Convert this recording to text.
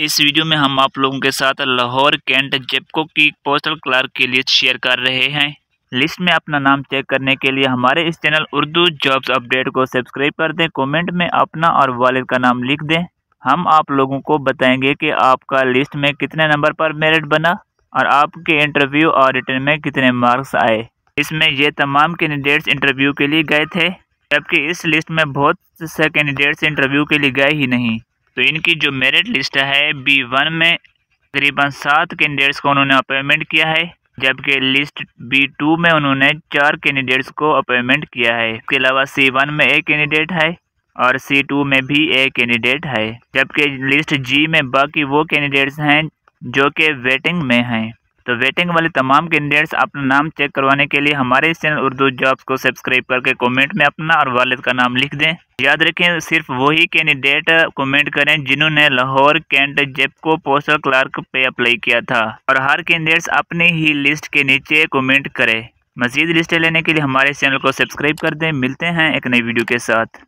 इस वीडियो में हम आप लोगों के साथ लाहौर कैंट जेपको की पोस्टल क्लर्क के लिए शेयर कर रहे हैं लिस्ट में अपना नाम चेक करने के लिए हमारे इस चैनल उर्दू जॉब्स अपडेट को सब्सक्राइब कर दें कमेंट में अपना और वालिद का नाम लिख दें हम आप लोगों को बताएंगे कि आपका लिस्ट में कितने नंबर पर मेरिट बना और आपके इंटरव्यू और रिटर्न में कितने मार्क्स आए इसमें ये तमाम कैंडिडेट्स इंटरव्यू के लिए गए थे जबकि इस लिस्ट में बहुत से कैंडिडेट्स इंटरव्यू के लिए गए ही नहीं तो इनकी जो मेरिट लिस्ट है बी वन में तकरीबन सात कैंडिडेट्स को उन्होंने अपॉइंटमेंट किया है जबकि लिस्ट बी टू में उन्होंने चार कैंडिडेट्स को अपॉइंटमेंट किया है इसके अलावा सी वन में एक कैंडिडेट है और सी टू में भी एक कैंडिडेट है जबकि लिस्ट जी में बाकी वो कैंडिडेट्स हैं जो कि वेटिंग में हैं तो वेटिंग वाले तमाम कैंडिडेट्स अपना नाम चेक करवाने के लिए हमारे इस चैनल उर्दू जॉब्स को सब्सक्राइब करके कमेंट में अपना और वालिद का नाम लिख दें याद रखें सिर्फ वही कैंडिडेट कमेंट करें जिन्होंने Lahore cantt GEPCO postal clerk पे अप्लाई किया था और हर कैंडिडेट्स अपनी ही लिस्ट के नीचे कॉमेंट करें मजीद लिस्टें लेने के लिए हमारे चैनल को सब्सक्राइब कर दें मिलते हैं एक नई वीडियो के साथ